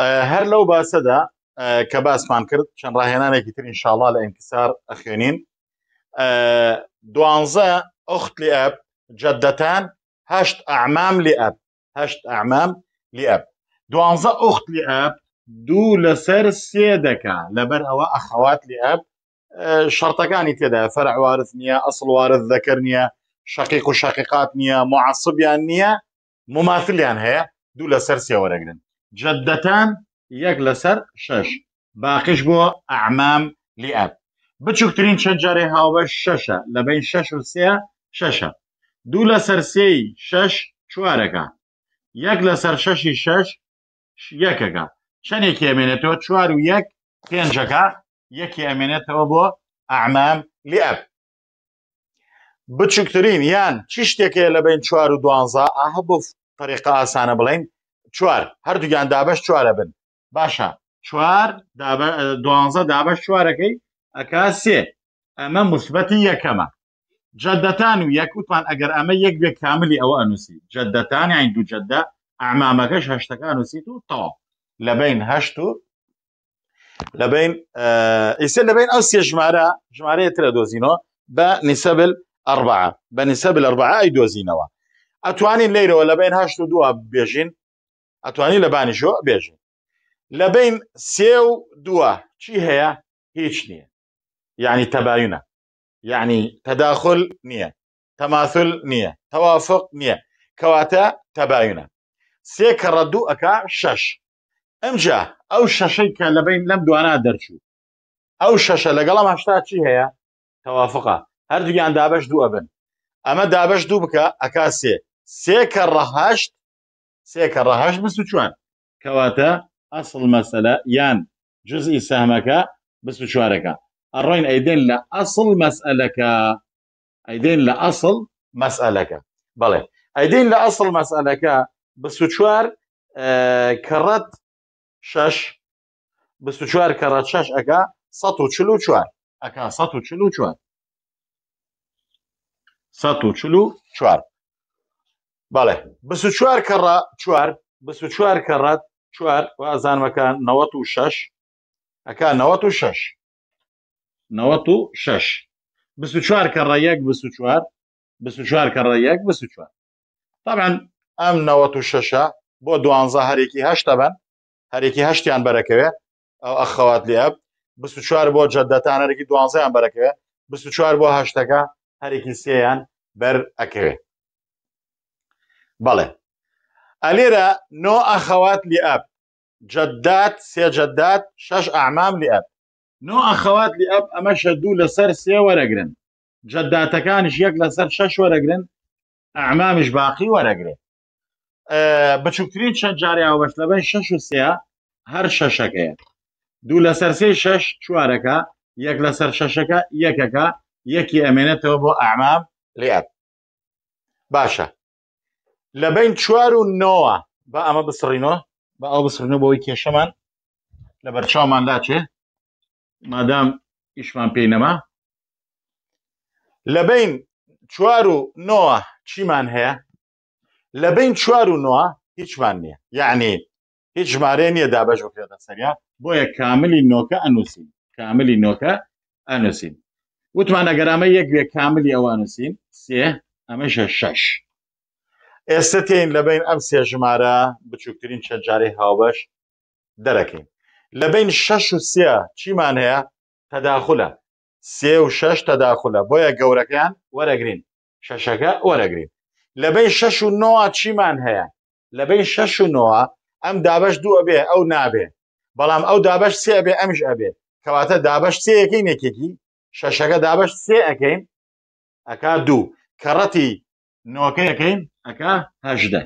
هەر آه، لەو باسەدا آه، کە كباس کرد چەند ڕاهێنانێکی تر انشاءڵا لە ئینکسار ئەخێنین آه، دوانزە ئەخت لی ئەب جدەتان هەشت ئەعمام لی ئەب هەشت اعمام لی ئەب دوانزە اخت لی ئەب دوو لەسەر سێ دەکا لەبەر ئەوە ئەخەوات لی ئەب شەرتەکانی تێدا فرع وارث نيا اصل وارث دەکرد نییە شقیق و شقیقات نییە نيا مماثل مماثلیان هەیە دوو لەسەر سێوەرەگرن جدەتان یەک لەسەر شش باقیش بۆ ئەعمام لئب بچووکترین چەند جارێ هاوبە شەشە لە بین شش و سێ شەشە دوو لە سەرسێی شش چوارەکە یەک لە سەر شەشی شش یەکەکە چەندێکی ئەمێنێتەوە چوار و یەک پێنجەکە یەکی ئەمێنێتەوە بۆ ئەعمام لئب بچووکترین یان چی شتێکەیە لە بین چوار و دوانزە ئاها بۆ طریقا ئاسانە بڵین چوار هەردووگیان دابش چوارە بن باشە چوار دوانزە دابش چوارەکەی ئەکا سێ ئەمە مثبەتی یەکەمە جدەتان و یەکوتمان ئەگەر ئەمە یەک بێ کاملی ئەوە ئەنووسی جدەتان یان دوو جدە ئامامەکەش هەشتەکان نووسیت و تاو لە بین هەشت و لە بین ئیسە لە بین ئەو سێ ژمارە ژمارەیە ترە دۆزینەوە بە نیسەبل ئەربعە بە نیسەبل ئەربعە ئای دۆزینەوە ئەتوانین لەیرەوە لە بین هەشت و دووە بێژین ئەتوانی لە بانیشۆ بێژن لە بین سێ و دووە چی هەیە هیچ نییە یعنی تەباینە یعنی تەداخل نییە تەماثل نییە تەوافق نییە کەواتە تەباینە سێ کە ڕەدوو ئەک شەش ئەمجا ئەو شەشەی کە لە بین لەم دوانە دەرچوو ئەو شەشە لەگەڵام هەشتا چی هەیە تەوافقە هەردوویان دابش دووە بن ئەمە دابش دوو بکە ئەکا سێ سێ کە ڕەهشت سێکە ڕەهاش بست و چوان کەواتە ئەسڵ مەسەلە یان جزئی سامەکە بست و چوارەکە ئەڕۆین ئەیدێن لە ئەسڵ مەسئلەکە ئەیدێن لە ئەسڵ مەسئلەکە بەڵێ ئەیدین لە ئەسڵ مەسئلەکە چوار کەڕەت شش چوار کەڕەت شش ئەەکە چل و چوار ئەەکە چل و چوار چل و چوار بەڵێ بس و چوار کەڕ چوار بس و چوار کەڕات چوار ئازانمەکان 96 ئەکان 96 96 بس و چوار کەڕ یەک بس و چوار بس و چوار کەڕ یەک بس و چوار طبعا ئەم 96 بۆ دوانزە هەرێکی هەشتا بن هەرێکی هەشتیان بەرەکەوێ ئەو ئەخەوات لێب بس و چوار بۆ جەدەتان هەرێکی دوانزەیان بەرەکەوێ بس و چوار بۆ هەشتەکە هەرێکی سێیان بەر ئەکەوێت بەڵێ ئەلێرە نۆ ئەخەوات لی ئەب جدات سێجدات شەش ئامام لی ئەب نۆ ئەخەوات لی ئەب ئەمەشە دوو لەسەر سێ وەرەگرن جداتەکانش یەک لەسەر شەش وەرەگرن ئەعمامش باقی وەرەگرێت بچووکترین چەند جاریاوە بەش لەبەن شەش و سێ هەر شەشەکەیە دوو لەسەر سێ شەش چوارەکە یەک لەسەر شەشەکە یەکەکە یەکی ئەمێنێتەوە بۆ ئامام لێت باشە لە بین چوار و نەوە بە ئەمە بسڕینەوە بە ئەو بسڕینەوە بەوەی کێشەمان لە بەرچاوماندا چێ مادام ئیشمان پێی نەما لە بین چوار و نەوە چیمان هەیە لە بین چوار و نەوە هیچمان نییە یعنی هیچ ژمارە نییە دابەژ و پێدە سەریا بۆیە کاملی نۆکە ئەنووسین کاملی نۆکە ئەنووسین وتمانە گەرامە یەک بێ کاملی ئەوانووسین سێ ئەمەشە شش ئێستا تین لەبین ئەم سێ ژمارە بچووکترین چەند جارەی هاوبەش دەرەکەین لەبین شەش و سێ چیمان هەیە تەداخلە سێ و شەش تەداخلە بۆیە گەورەکەیان وەرەگرین شەشەکە وەرەگرین لەبین شەش و نۆ چیمان هەیە لەبین شەش و نۆە ئەم دابش دووە بێ ئەو نابێ بەڵام ئەو دابش سێ ئەبێ ئەمش ئەبێ کەواتە دابش سەکەی نێکێکی شەشەکە دابش سێ ئەەکەین ئەک دوو کەڕەتی نۆکەیەکەین أكا هەژدە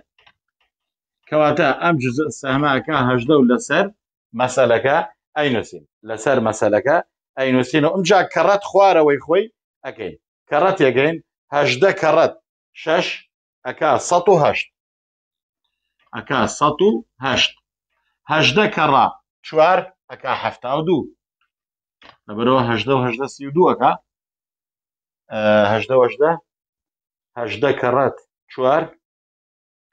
كواتا أم جزء سەماکە أكا و ولا سر ئەینوسین أينوسين مەسەلەکە ئەینوسین و ئەمجا کەڕەت خوارەوەی خۆی ئەەکەین کەڕەت یەگەین هەژدە کەڕەت شەش ئەکا سە و هەشت ئەکا سە و هەشت هەژدە کەڕا چوار ئەکا هەفتا و دوو لەبەرەوە هەژدە و هەژدە سی و دووەکە هەژدە چوار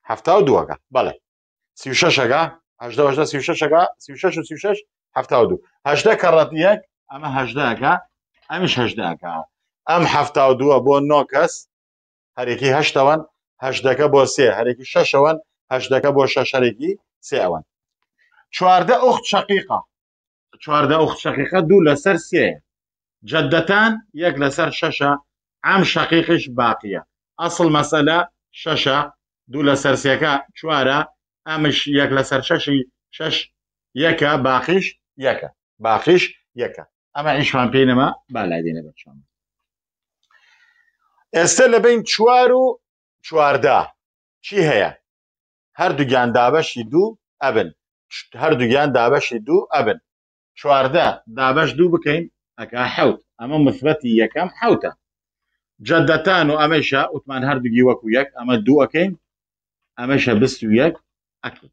هەفتا و دووەکە بەڵێ سی شەشەکە هەشدا سی شەشەکە سی شش و سی شش هەفتا و دوو هەشدە کەڕەت یەک ئەمە هەشداکە ئەمیش هەشداکە ئەم هەفتا و دووە بۆ نۆ کەس هەرێکی هەشتەوەن هەشدەکە بۆ سێ هەرێکی شەشەوەن هەشدەکە بۆ شەشەرێکی سێوەن چواردە ئوخت شقیقا چواردە ئوخت شقیقە دوو لەسەر سێ جدەتان یەک لەسەر شەشە ئەم شقیقش باقیە ئەسڵ مەسەلە شەشە دوو لە سەرسیەکە چوارە ئەمش یەک لە سەر شەشی شەش یەکە باخیش یەکە باخیش یەکە ئەمە ئیشمان پێی نەما بالای دێنە بەچوان ئێستا لە بین چوار و چواردا چی هەیە هەردوو گیان دابەشی دوو ئەبن هەردوو گیان دابەشی دوو ئەبن چواردە دابەش دوو بکەین ئەکە حوت ئەمە مثبەتی یەکەم حوتە جدتان و ئەمەشە وتمان هەردووگی وەکو یەک ئەمە دوو ئەەکەین ئەمەشە بیست و یەک ئەکەین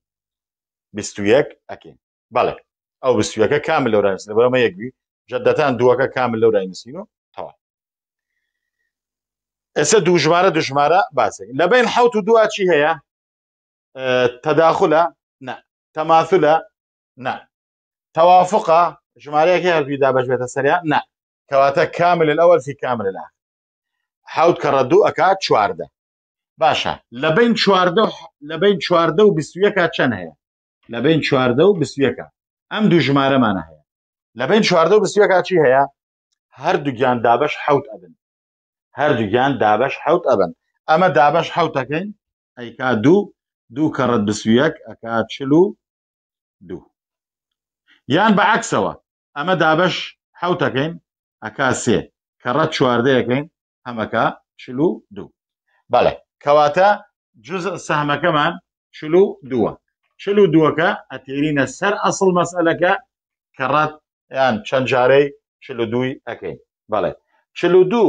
بیست و یەک ئەکەین بەڵێ ئەو بستویەکە کامل بلا بەمە یەکوی جدەتان دووەکە کامل لەورانسین و تەواو ئێستا أسا دو جمارة دو جمارة بین لبين حوتو دو هيا أه تەداخلە نا تەماثلە نا توافقە جمارة هەروی دابش بێتە سەریا نا كواتا كامل الأول في كامل الآخر حوت کە ڕەدوو ئەک چواردە باشە لە بین چواردە لە بین چواردە و بیستویەکە چەند هەیە لە بین چواردە و بیستویەکە ئەم دوو ژمارەمانە هەیە لە بین چواردە و بیستویەکە چی هەیە هەردووگیان دابش حوت ئەبن هەردووگیان دابش حوت ئەبن ئەمە دابش حوتەکەین ئەیکا دوو دوو کەڕەت بسویەک ئەک چل و دوو یان بە عکسەوە ئەمە دابش حوتەکەین ئەک سێ کەڕەت چواردەیەەکەین همكا شلو دو دوو كواتا جزء جز كمان شلو و شلو چل و دووەکە ئەتێرینە سەر ئەسڵ مەسئلەکە کە ڕات یان چەند جارەی چل و دووی ئەەکەین بەڵێ چل و دوو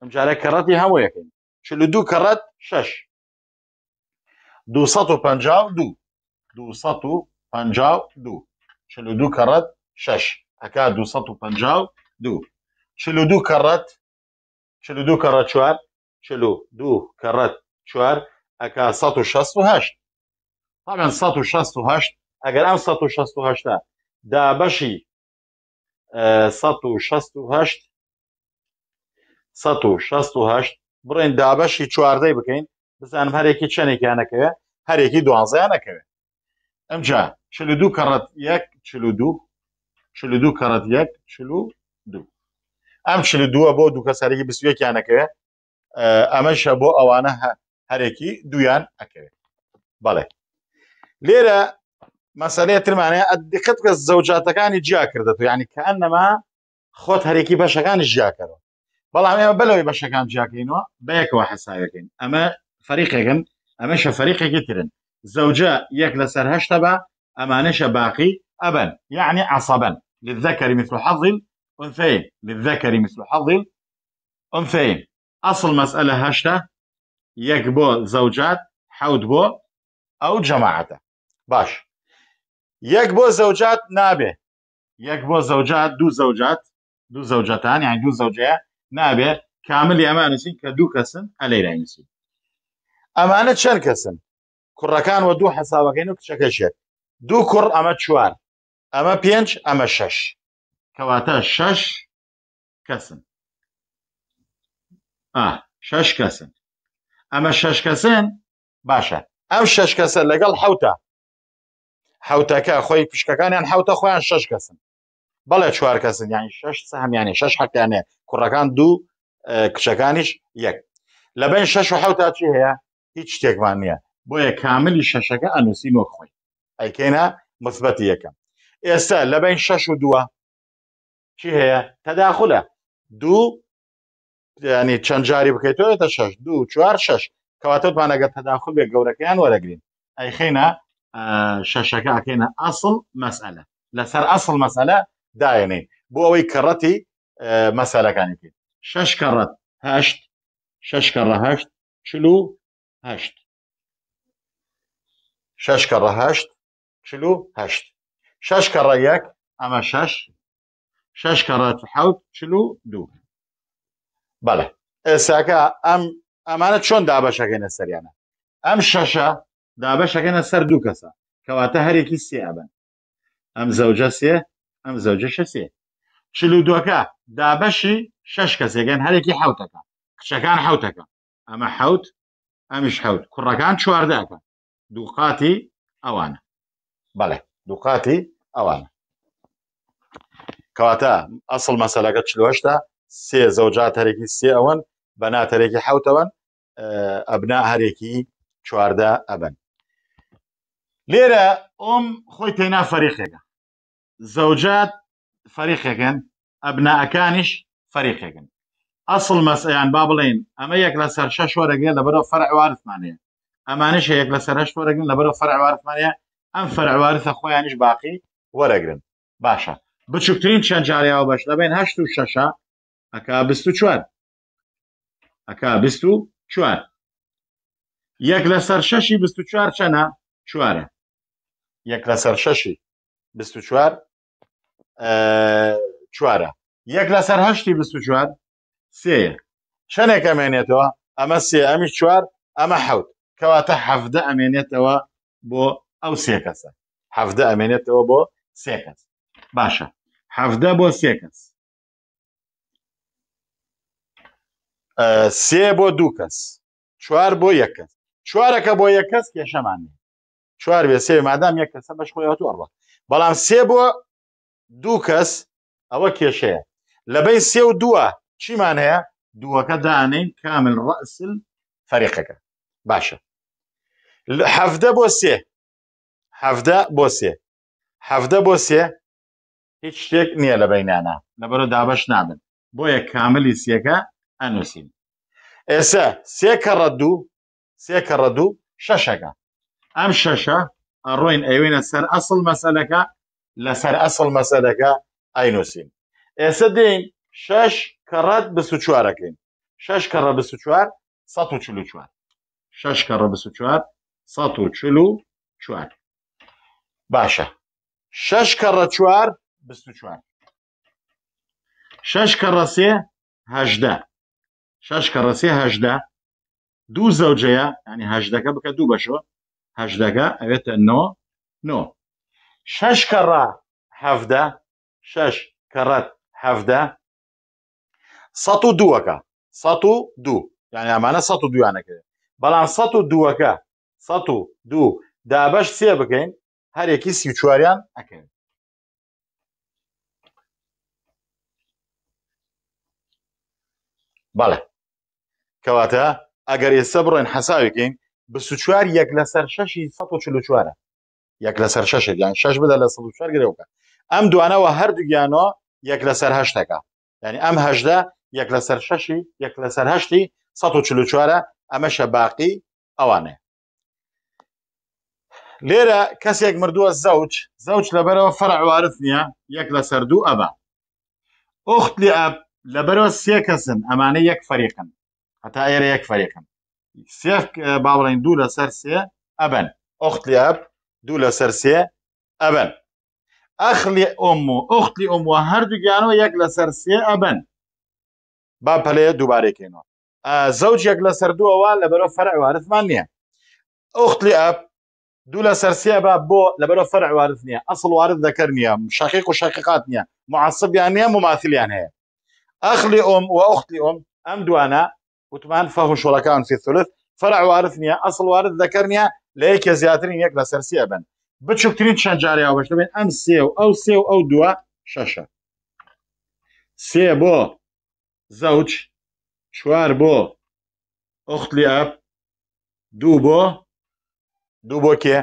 ئەم جارە کەڕەتی هەموو یەکەین چل و دوو کەڕەت شەش دووسەد دو پەنج دوو دووسەد و پەنج دوو چل و دو کەڕەت چلو دوو کەڕە چوار چلو دوو کەڕەت چوار ئەک 16 تاان 16 ئەگەر ئەم 16 دا بەشی 16 16 بڕێن دابەشی چواردەی بکەین بزانم هەرێکی چەندێکیانەکەوێ هەرێکی دوانزیانەکەوێت ئەمجا چلو دوو کەڕەت یەک چلو دوو چلو دوو کەڕەت یەک چلو ئەم شل دووە بۆ دوو کەسەرێکی بسوێکیانەکەوێت اه، ئەمەشە بۆ ئەوانە هەرێکی دویان ئەکەوێت بەڵێ لێرە مەسلەیە ترمانەیە ئەدقت کە زەوجاتەکانی جیا کردێت و ینی کە ئەنەما خۆت هەرێکی بەشەکانی ژیاکەەوە بەڵام ئێمە بەلەوەی بەشەکان جیاکەینەوە بەیەکەوە حساوەکەین ئەمە فەریقێکن ئەمەشە فەریقێکی ترن زەوجە یەک لەسەر هەشتە بە امانش باقی ابن یعنی عسەبەن للذكر مثل حظ أنثيين للذكر مثل حظ أنثيين أصل مسألة هشتا يكبو زوجات حود بو أو جماعته باش يكبو زوجات نابه يكبو زوجات دو زوجات دو زوجتان يعني دو زوجات نابه كامل يمانسين كدو كسن علينا يمسين ئەمانە چەند کەسن کوڕەکان وە دوو حساوەکەین و کچەکەشێت دوو کوڕ ئەمە چوار ئەمە پێنج ئەمە شەش کەواتە شەش کەسن شەش کەسن ئەمە شەش کەسن باشە ئەو شەش کەسە لەگەڵ حوتە حوتەکە خۆی پشکەکانیان حوتە خۆیان شەش کەسن بەڵێ چوار کەسن یانی شش هەمیانی شش حەکانێ کوڕەکان دوو کچەکانیش یەک لە بین شش و حوتا چی هەیە هیچ شتێکمان نییە بۆیە کاملی شەشەکە ئەنووسیمۆ خۆی ئەیکێنە مثبەتی یەکەم ئێستا لە بین شش و دووە چی هەیە تەداخلە دوو ینی چەند جاری بکەیتەوەێتە شش دوو چوار شش کەواتەوتمانەگە تەداخل بێ گەورەکەیان وەرەگرین ئەیخینە شەشەکە ئەکەینە ئەسڵ مەسئلە لەسەر ئەسڵ مەسئلە داێنین بۆ ئەوەی کەڕەتی مەسەلەکانی کرد شش کەڕەت هەشت شش کەڕەهشت چلو هەشت شش کەڕەهشت چلو هەشت شش کەڕە یەک ئەمە شش شش کەڕات حوت چل و دوو بەڵێ ئێساکە ئەم ئەمانە چۆن دابەشەکەینە سەریانە ئەم شەشە دابەشەکەنە سەر دوو کەسە کەواتە هەرێکی سێبن ئەم زەوجە سێ ئەم زەوجە شەسێ چل و دووەکە دابەشی شش کەسێگەن هەرێکی حوتەکە کچەکان حوتەکە ئەمە حوت ئەمیش حوت کوڕەکان چواردەکە دووقاتی ئەوانە بەڵێ دووقاتی ئەوانە کەواتە ئەسڵ مەسەلەکە چلوهشتا سێ زەوجات هەرێکی سێ ئەوەن بە ناتەرێکی حوتەوەن ئەبنا هەرێکی چواردە ئەبن لێرە ئۆم خۆی تێنا فەریخێکە زەوجات فەریخێکن ئەبناەکانیش فەریخێکن ئەسڵ مەسیان با بڵێن ئەمە یەک لە سەر شەش وەرەگەن لە بەرەو فەرعوارتمانەیە ئەمانش یەک لە سەرش وەرەگن لە بەرەو فەرعوارتمانەیە ئەم فەرعوارتە خۆیانیش باقی وەرەگرن باشە بچووکترین چەند جاریاوە بەش دەبێن هە و شەش ئەک بیست و چوار ئەک بیست و چوار یەک لەسەر شەشی بیست و چوار چەنە چوارە یەک لەسەر شەشی بیست و چوار چوارە یەک لەسەر هەشتی بیست و چوار سێە چەندێک ئەمێنێتەوە ئەمە سێ ئەمی چوار ئەمە حەوت کەواتە حەفدە ئەمێنێتەوە بۆ ئەو سێ کەسە حەفدە ئەمێنێتەوە بۆ سێ کەس باشە هەفتە بۆ سێ کەس سێ بۆ دوو کەس چوار بۆ یەک کەس چوارەکە بۆ یەک کەس کێشەمان چوار بێ سێ مادام یەک کەسە بەش خۆیەوە ئەڕە بەڵام سێ بۆ دوو کەس ئەوە کێشەیە لەبەی سێ و دووە چیمان هەیە دووەکە دانین کامل ڕسل فەریقەکە باشە هەفتە بۆ سێ هەفتە بۆ سێ هەفتە بۆ سێ هیچ شتێک نییە لە بینانە لەبەرە دابش نابن بۆیە کاملی سیەکە ئەنووسین ئێستا سێکە ڕەدوو سێکە ڕەدوو شەشەکە ئەم شەشە ڕۆین ئەوێنە سەر ئەسڵ مەسەلەکە لەسەر ئەسڵ مەسەلەکە ئاینوسین ئێستا دێین شش کەڕات بس و چوارەکەین شش کەڕە بس و چوار سەد و چلو چوار شش کەڕە بس و چوار سەد و چلو چوار باشە شش کەڕە چوار چوار شش کەڕە سێ هەژدە شش کەڕە سێ هەژدە دوو زەوجەیە ینی هەژدەکە بکە دوو بەشەوە هەژدەکە ئەوێتە نۆ نۆ شش کەڕە هەفدە شش کەڕەت هەفدە سەد و دووەکە سەد و دوو یعنی ئەمانە سەد و دویانەکە بەڵام سەد و دووەکە سەد و دوو دابەش سێ بکەین هەرێکی سی چواریان ئەکەین بەڵێ کەواتە ئەگەر ئێستا بڕێن حەساوێکین بچوار یەک لەسەر شەشی 1940وارە یەک لەسەر شش یان شش بدە لە چوار گرێوکە ئەم دوانەوە هەردوو گیانەوە یەک لەسەر هەشتەکە ینی ئەم هەشدا یەک لەسەر شەشی یەک لەسەر هەشتی 1940وارە ئەمەشە باقی ئەوانەیە لێرە کەسێک مردووە زەوج زەوج لەبەرەوە فەرعوارت نییە یەک لەسەر دوو ئەبە ئۆخت لێ ئەب لبرو سيكسن کەسن يك فريقن حتى اير يك فريقن فەریقن سێک دولا دوو ابن اخت ئەبەن ئۆختلیاب دوو لەسەر سێ ئەبەن ئەخلی ئۆم و ئۆختلی ئۆموە هەردوو گیانەوە یەک لەسەر سێ ئەبەن با پەلەیە دووبارێکێنەوە آه، زەوج یەک لەسەر دووەوە لەبەرەوە فەرع وارثمان نییە ئۆختلی ئەب دوو لەسەر سێ بە بۆ لەبەرەوە فەرع وارث نییە اصل وارث دەکەر شقيق شەقیق و شەقیقات نییە مععسبیان يعني، نییە مماثلیان يعني. ئەخلی ئۆم و ئەختی ئۆم ئەم دوانە وتمان فەهم شۆڵەکان فیثلت فرع وارث نییە ئەسڵ وارد دەکەن نیە لە یەکێ زیاترین یەک لە سەرسیە بن بچووکترین چەند جاریا بەش دەبێن ئەم سێ و ئەو سێ و ئەو دووە شەشە سێ بۆ زەوج چوار بۆ ئۆختلی ئەپ دوو بۆ دوو بۆ کێ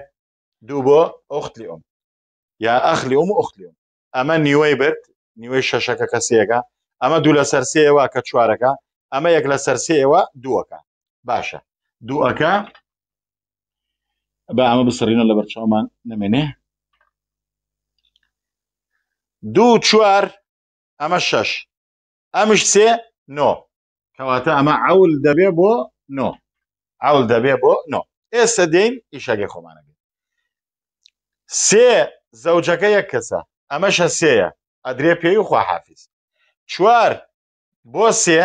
دوو بۆ ئۆختلی ئۆم یا ئەخلی ئۆم و ئۆختلی ئۆم ئەمە نیوەی برد نیوەی شەشەکە کەسیەکە ئەمە دوو لە سەرسێەوە کە چوارەکە ئەمە یەک لە سەرسێەوە دووەکە باشە دووەکە بە ئەمە بسڕینە لە بەرچاومان نمێنێ دوو چوار ئەمە شەش ئەمش سێ نۆ کەواتە ئەمە ئەول دەبێ بۆ نۆ ئەول دەبێ بۆ نۆ ئێستا دێین ئیشەگەی خۆمانەگەی سێ زەوجەکە یەک کەسە ئەمەشە سێیە ئەدرێ پێی و خواحافیز چوار بۆ سێ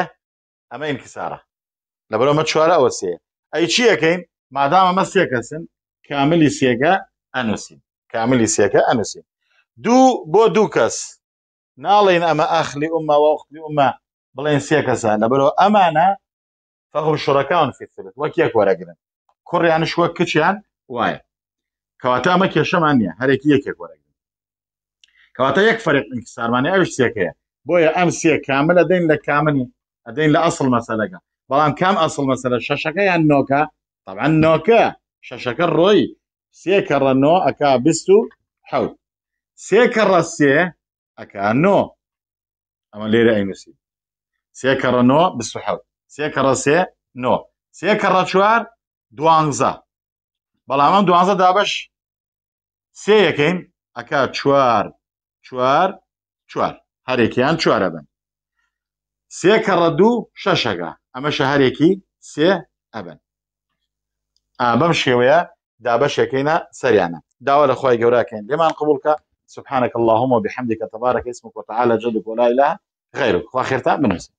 ئەمە ئینکسارە لە بەرەمە چوارە ئەوە سێ ئەی چی ەکەین مادام ئەمە سێ کەسن کاملی سێگە ئەنووسین کاملی سێکە ئەنووسین دوو بۆ دوو کەس ناڵێن ئەمە ئەخلی ئومە وەختی ئومە بڵێن سێ کەسان لەبەرەوە ئەمانە فەغم شڕەکان فیتلت وەک یەک وەرەگرن کوڕیانش وەک کچیان وایە کەواتە ئەمە کێشەمان نیە هەرێکی یەکێک وەرەگرن کەواتە یەک فەرق سارمانی ئەوش سێکەیە بۆیە ئەم سێ کامل ئەدەین لە کامنی ئەدەین لە ئەسڵ مەسەلەکە بەڵام کام ئەسڵ مەسەلە شەشەکە یان نۆکە طبعا نۆکە شەشەکە ڕۆی سێکە ڕەنۆ ئەک بیست و حوت سێکە ڕەسێ ئەک نۆ ئەمە لێرە ئەینوسی سێکە ڕەنۆ حوت سێکە ڕەسێ نۆ سێکە ڕە چوار دوانزە بەڵام ئەم دوانزە دابش سێ یەکەین ئەک چوار چوار چوار هەرێکیان چوارە بن سێ کەڕە دوو شەشەگە ئەمەشە هەرێکی سێ ئەبن بەم شێوەیە دابەشێکەکەینە سەریانە داوا لە خۆی گەوراکەین لێمان قبولکە سبحانك اللهم وبحمدك تبارك اسمك وتعالى جدك ولا إله غيرك واخر تعب بنفسك